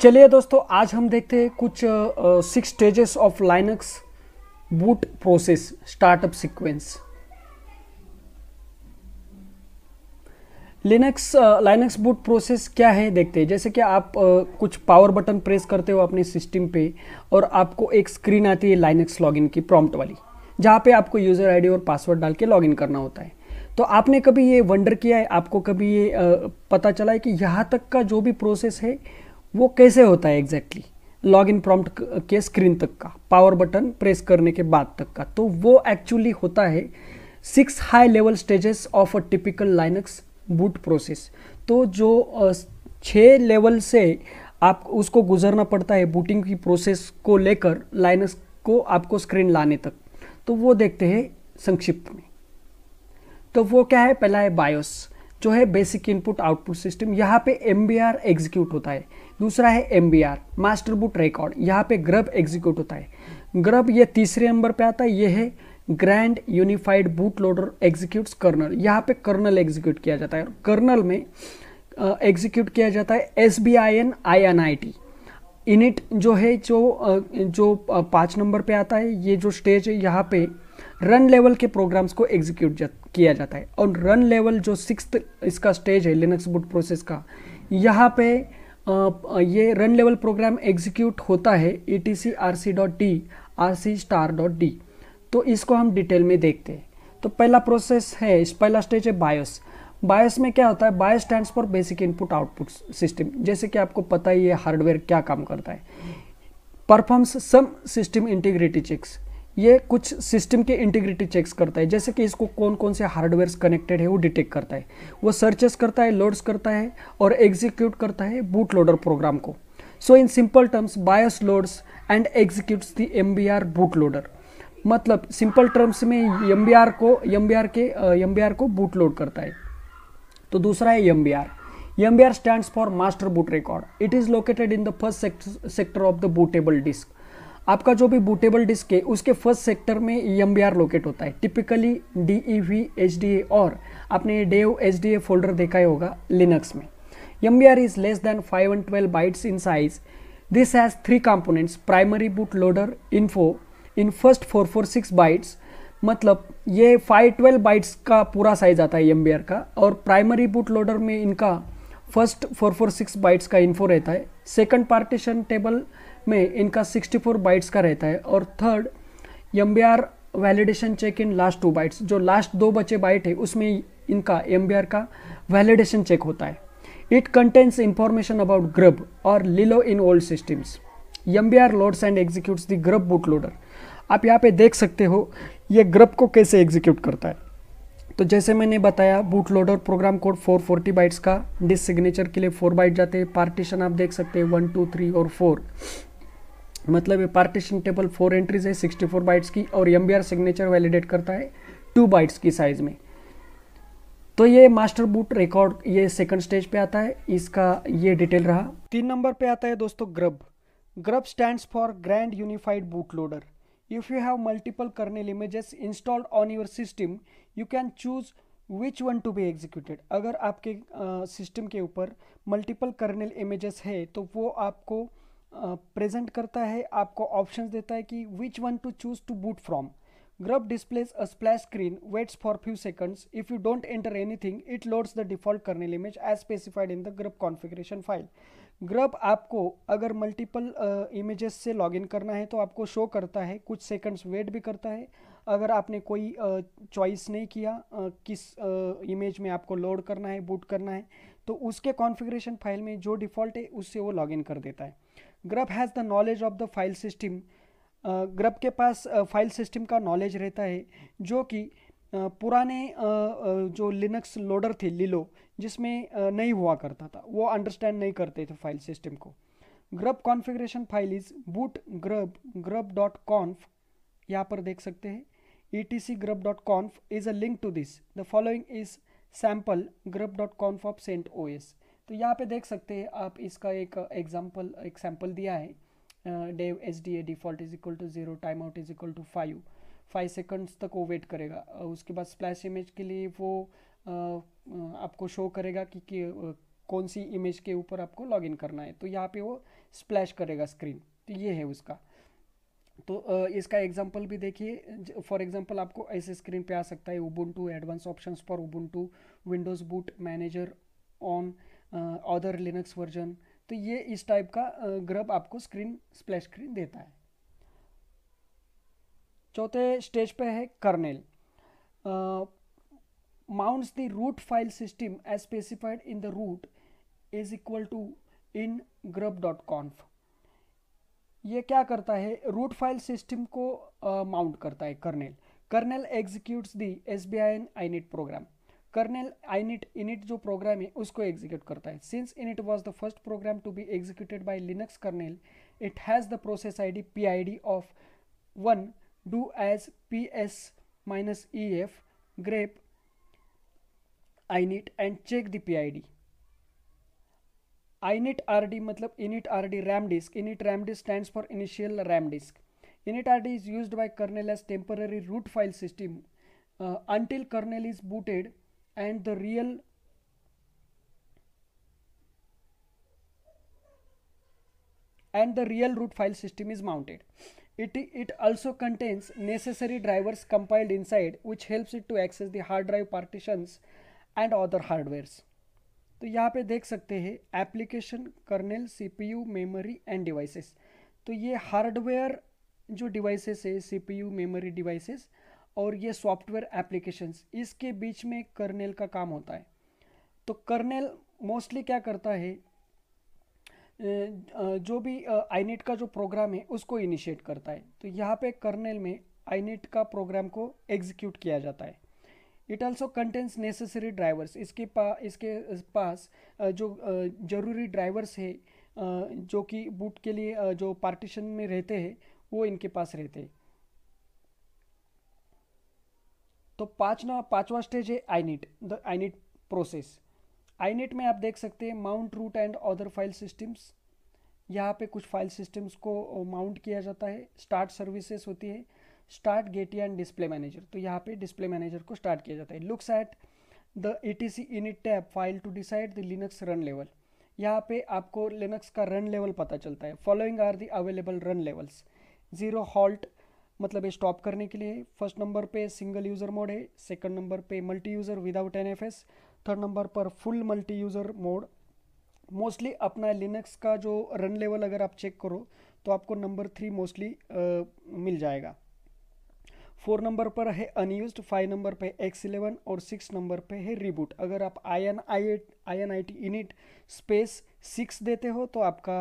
चलिए दोस्तों आज हम देखते हैं कुछ six stages of Linux boot process startup sequence Linux Linux boot process क्या है देखते हैं जैसे कि आप uh, कुछ पावर बटन प्रेस करते हो अपने सिस्टम पे और आपको एक स्क्रीन आती है लाइनक्स लॉगिन की प्रॉम्प्ट वाली जहाँ पे आपको यूज़र आईडी और पासवर्ड डाल के लॉगिन करना होता है तो आपने कभी ये वंडर किया है आपको कभी ये uh, पता चला है कि यहाँ तक का जो भी प्रोसेस है वो कैसे होता है एग्जैक्टली लॉग इन प्रॉम्प्ट के स्क्रीन तक का पावर बटन प्रेस करने के बाद तक का तो वो एक्चुअली होता है six high level stages of a typical Linux boot process तो जो छः लेवल से आप उसको गुजरना पड़ता है बूटिंग की प्रोसेस को लेकर लाइनक्स को आपको स्क्रीन लाने तक तो वो देखते हैं संक्षिप्त में तो वो क्या है पहला है बायोस जो है बेसिक इनपुट आउटपुट सिस्टम यहाँ पे एम एग्जीक्यूट होता है दूसरा है M B R master boot record यहाँ पे ग्रब एग्जीक्यूट होता है ग्रब ये तीसरे नंबर पे आता है ये है grand unified boot loader executes kernel यहाँ पे कर्नल एग्जीक्यूट किया जाता है और कर्नल में एग्जीक्यूट किया जाता है S B I N I N I T init जो है जो जो पाँच नंबर पे आता है ये जो स्टेज है यहाँ पे रन लेवल के प्रोग्राम्स को एग्जीक्यूट जा, किया जाता है और रन लेवल जो सिक्स इसका स्टेज है लिनक्स बुट प्रोसेस का यहाँ पे ये रन लेवल प्रोग्राम एग्जीक्यूट होता है E T C R C dot D R C star dot D तो इसको हम डिटेल में देखते हैं तो पहला प्रोसेस है पहला स्टेज है बायोस बायोस में क्या होता है BIOS stand for basic input output system जैसे कि आपको पता ही है हार्डवेयर क्या काम करता है performs some system integrity checks ये कुछ सिस्टम के इंटीग्रिटी चेक्स करता है जैसे कि इसको कौन कौन से हार्डवेयर कनेक्टेड है वो डिटेक्ट करता है वो सर्चेस करता है लोड्स करता है और एग्जीक्यूट करता है बूट लोडर प्रोग्राम को so in simple terms BIOS loads and executes the M R boot loader मतलब सिंपल टर्म्स में एम को एम के एम को बूट लोड करता है तो दूसरा है M B R MBR stands for Master Boot Record. It is located in the first sect sector of the bootable disk. आपका जो भी बूटेबल डिस्क है उसके फर्स्ट सेक्टर में एम e लोकेट होता है typically D E V H D A और आपने D O H D A folder देखा ही होगा लिनक्स में M B R is less than five and twelve bytes in size this has three components primary boot loader info in first four four six bytes मतलब ये five twelve bytes का पूरा size आता है M B are का और primary boot loader में इनका first four four six bytes का इन्फो रहता है सेकंड पार्टीशन टेबल में इनका 64 बाइट्स का रहता है और third M validation check in last two bytes जो लास्ट दो बचे बाइट है उसमें इनका एम का वैलिडेशन चेक होता है it contains information about GRUB और LILO in old systems M B R loads and executes the GRUB boot loader आप यहाँ पे देख सकते हो ये ग्रब को कैसे एग्जीक्यूट करता है तो जैसे मैंने बताया boot loader program code 440 bytes का डिस सिग्नेचर के लिए 4 बाइट जाते हैं पार्टीशन आप देख सकते हैं 1, 2, 3 और फोर मतलब ये पार्टीशन टेबल फोर एंट्रीज है 64 बाइट्स की और एम सिग्नेचर वैलिडेट करता है टू बाइट्स की साइज़ में तो ये मास्टर बूट रिकॉर्ड ये सेकंड स्टेज पे आता है इसका ये डिटेल रहा तीन नंबर पे आता है दोस्तों GRUB GRUB stands for grand unified boot loader if you have multiple kernel images installed on your system you can choose which one to be executed अगर आपके सिस्टम के ऊपर मल्टीपल कर्नल इमेजेस है तो वो आपको प्रेजेंट करता है आपको ऑप्शन देता है कि which one to choose to boot from GRUB displays a splash screen waits for few seconds if you don't enter anything it loads the default kernel image as specified in the GRUB configuration file GRUB आपको अगर multiple image uh, से log in करना है तो आपको show करता है कुछ सेकंड्स वेट भी करता है अगर आपने कोई चॉइस uh, नहीं किया uh, किस इमेज uh, में आपको लोड करना है बूट करना है तो उसके कॉन्फ़िगरेशन फाइल में जो डिफ़ॉल्ट है उससे वो लॉगिन कर देता है GRUB has the knowledge of the file system GRUB के पास फाइल uh, सिस्टम का नॉलेज रहता है जो कि uh, पुराने uh, जो लिनक्स लोडर थे लिलो जिसमें नहीं हुआ करता था वो अंडरस्टैंड नहीं करते थे फाइल सिस्टम को GRUB configuration file is boot GRUB GRUB dot conf यहाँ पर देख सकते हैं E T C GRUB dot conf is a link to this the following is sample GRUB dot conf of Cent O S तो यहाँ पे देख सकते हैं आप इसका एक एग्जाम्पल एक सैम्पल दिया है dev S D A default is equal to zero time out is equal to five five seconds तक वो वेट करेगा उसके बाद स्प्लैश इमेज के लिए वो आपको शो करेगा कि, कि कौन सी इमेज के ऊपर आपको इन करना है तो यहाँ पे वो स्प्लैश करेगा स्क्रीन तो ये है उसका तो इसका एग्जाम्पल भी देखिए फॉर एग्जाम्पल आपको ऐसे स्क्रीन पे आ सकता है Ubuntu advance option for Ubuntu Windows boot manager on other Linux version तो ये इस टाइप का ग्रब आपको स्क्रीन स्प्लैश स्क्रीन देता है चौथे स्टेज पे है kernel mounts the root file system as specified in the root is equal to in GRUB dot conf ये क्या करता है रूट फाइल सिस्टम को माउंट uh, करता है kernel kernel executes the S B I N init program kernel init init जो program है उसको एग्जीक्यूट करता है since init was the first program to be executed by Linux kernel it has the process I D P I D of one do as P S minus E F grep init and check the P I D init rd matlab init rd ram disk init ram disk stands for initial ram disk init rd is used by kernel as temporary root file system uh, until kernel is booted and the real and the real root file system is mounted it, it also contains necessary drivers compiled inside which helps it to access the hard drive partitions and other hardwares तो यहाँ पे देख सकते हैं application kernel CPU memory and devices तो ये hardware जो devices है सीपीयू मेमोरी डिवाइसेस और ये सॉफ्टवेयर एप्लीकेशंस इसके बीच में कर्नेल का काम होता है तो कर्नेल मोस्टली क्या करता है जो भी आईनेट का जो प्रोग्राम है उसको इनिशिएट करता है तो यहाँ पे कर्नेल में आईनेट का प्रोग्राम को एग्जीक्यूट किया जाता है it also contains necessary drivers इसके पा इसके पास जो ज़रूरी ड्राइवर्स है जो कि बूट के लिए जो पार्टीशन में रहते हैं वो इनके पास रहते हैं तो पाँचवा पांचवा स्टेज है आईनिट द आईनिट प्रोसेस आईनेट में आप देख सकते हैं mount root and other file systems यहाँ पे कुछ फाइल सिस्टम्स को माउंट किया जाता है स्टार्ट सर्विसेज होती है start get and display manager तो यहाँ पे डिस्प्ले मैनेजर को स्टार्ट किया जाता है looks at the E T C in tap tab file to decide the Linux run level यहाँ पे आपको लिनक्स का रन लेवल पता चलता है following are the available run levels zero halt मतलब ये स्टॉप करने के लिए फर्स्ट नंबर पे सिंगल यूज़र मोड है सेकंड नंबर पे multi user without N F S third number पर full multi user mode mostly अपना लिनक्स का जो रन लेवल अगर आप चेक करो तो आपको नंबर थ्री मोस्टली मिल जाएगा फोर नंबर पर है अनयूज फाइव नंबर पे एक्स इलेवन और सिक्स नंबर पे है रिबूट अगर आप I N I I N I T init space six देते हो तो आपका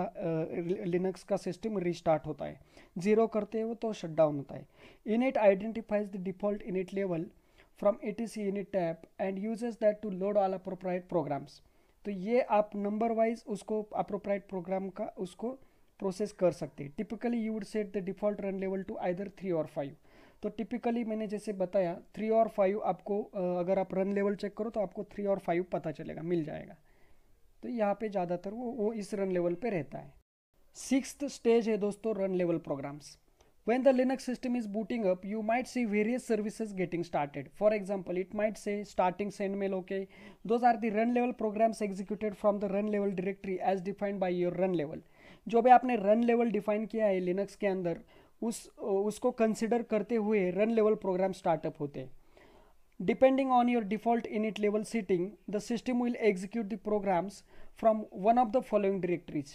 लिनक्स का सिस्टम रिस्टार्ट होता है जीरो करते हो तो शटडाउन होता है init identifies the default init level from E T C init tab and uses that to load all appropriate programs तो ये आप नंबर वाइज उसको अप्रोप्राइट प्रोग्राम का उसको प्रोसेस कर सकते हैं typically you would set the default run level to either three or five तो टिपिकली मैंने जैसे बताया थ्री और फाइव आपको अगर आप रन लेवल चेक करो तो आपको थ्री और फाइव पता चलेगा मिल जाएगा तो यहाँ पे ज़्यादातर वो वो इस रन लेवल पे रहता है सिक्स स्टेज है दोस्तों run level programs when the Linux system is booting up you might see various services getting started for example it might say starting send mail okay those are the run level programs executed from the run level directory as defined by your run level जो भी आपने run level define किया है Linux के अंदर उस उसको consider करते हुए रन लेवल प्रोग्राम स्टार्टअप होते हैं depending on your default init level setting the system will execute the programs from one of the following directories.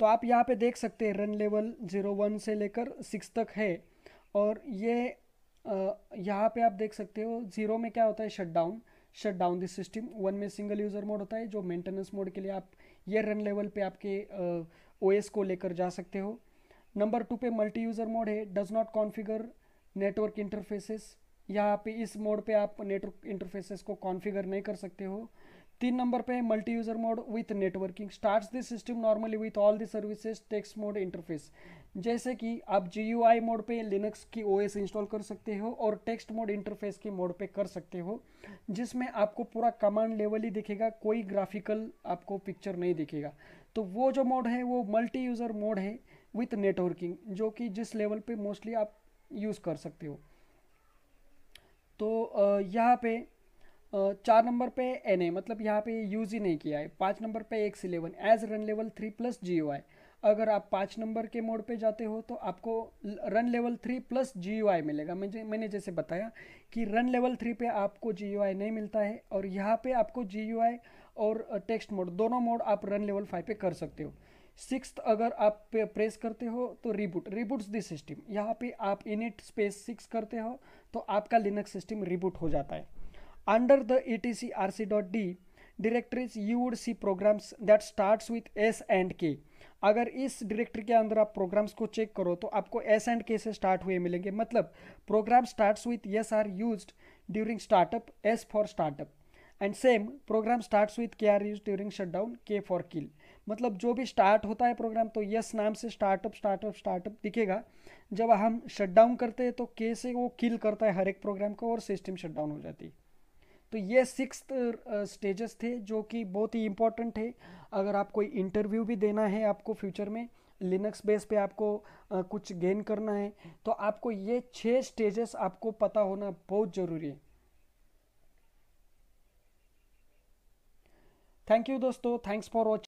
तो आप यहाँ पे देख सकते हैं रन लेवल जीरो वन से लेकर सिक्स तक है और ये यहाँ पे आप देख सकते हो जीरो में क्या होता है shut down shut down the system one में सिंगल यूज़र मोड होता है जो मेंटेनेंस मोड के लिए आप ये रन लेवल पे आपके ओ uh, को लेकर जा सकते हो नंबर टू पे मल्टी यूज़र मोड है does not configure network interfaces यहाँ पे इस मोड पे आप नेटवर्क इंटरफेसेस को कॉन्फ़िगर नहीं कर सकते हो तीन नंबर पे multi user mode with networking starts this system normally with all the services text mode interface जैसे कि आप जी मोड पे लिनक्स की ओएस इंस्टॉल कर सकते हो और टेक्स्ट मोड इंटरफेस के मोड पे कर सकते हो जिसमें आपको पूरा कमांड लेवल ही दिखेगा कोई ग्राफिकल आपको पिक्चर नहीं दिखेगा तो वो जो मोड है वो मल्टी यूज़र मोड है विथ नेटवर्किंग जो कि जिस लेवल पे मोस्टली आप यूज़ कर सकते हो तो यहाँ पे चार नंबर पे एन ए मतलब यहाँ पे यूज़ ही नहीं किया है पाँच नंबर पे X eleven as run level three plus G O I अगर आप पाँच नंबर के मोड पे जाते हो तो आपको run level three plus G O I मिलेगा मैं मैंने जैसे बताया कि रन लेवल थ्री पे आपको जी ओ आई नहीं मिलता है और यहाँ पे आपको जी ओ आई और टेक्स्ट मोड दोनों मोड आप रन लेवल फाइव पे कर सकते हो सिक्स अगर आप प्रेस करते हो तो रिबूट रिबूट्स दिस सिस्टम यहाँ पे आप इनिट स्पेस सिक्स करते हो तो आपका लिनक्स सिस्टम रिबूट हो जाता है under the E T C R C dot D directories you would see programs that starts with S and K अगर इस डायरेक्टरी के अंदर आप प्रोग्राम्स को चेक करो तो आपको एस एंड के से स्टार्ट हुए मिलेंगे मतलब program starts with S are use during startup S for startup and same program starts with K are use during shut down K for kill मतलब जो भी स्टार्ट होता है प्रोग्राम तो यस नाम से स्टार्टअप स्टार्टअप स्टार्टअप दिखेगा जब हम शटडाउन करते हैं तो के से वो किल करता है हर एक प्रोग्राम को और सिस्टम शटडाउन हो जाती है तो ये सिक्स स्टेजेस uh, थे जो कि बहुत ही इम्पॉर्टेंट है अगर आप कोई इंटरव्यू भी देना है आपको फ्यूचर में लिनक्स बेस पे आपको आ, uh, कुछ गेन करना है तो आपको ये छह स्टेजेस आपको पता होना बहुत ज़रूरी है थैंक यू दोस्तों थैंक्स फॉर वॉचिंग